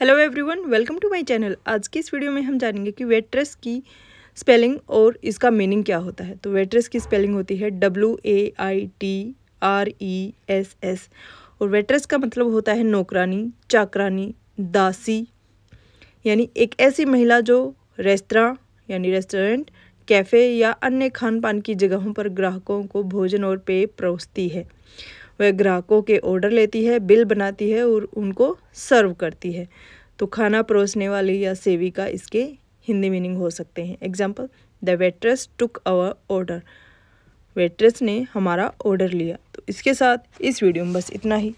hello everyone welcome to my channel आज की इस वीडियो में हम जानेंगे कि वेट्रेस की स्पेलिंग और इसका मीनिंग क्या होता है तो वेट्रेस की स्पेलिंग होती है W A I T R E S S और वेट्रेस का मतलब होता है नौकरानी चाकरानी दासी यानी एक ऐसी महिला जो रेस्तरा यानी रेस्टोरेंट कैफ़े या अन्य खान पान की जगहों पर ग्राहकों को भोजन और पेय परोसती है वह ग्राहकों के ऑर्डर लेती है बिल बनाती है और उनको सर्व करती है तो खाना परोसने वाली या सेविका इसके हिंदी मीनिंग हो सकते हैं example the waitress took our order waitress ने हमारा ऑर्डर लिया तो इसके साथ इस वीडियो में बस इतना ही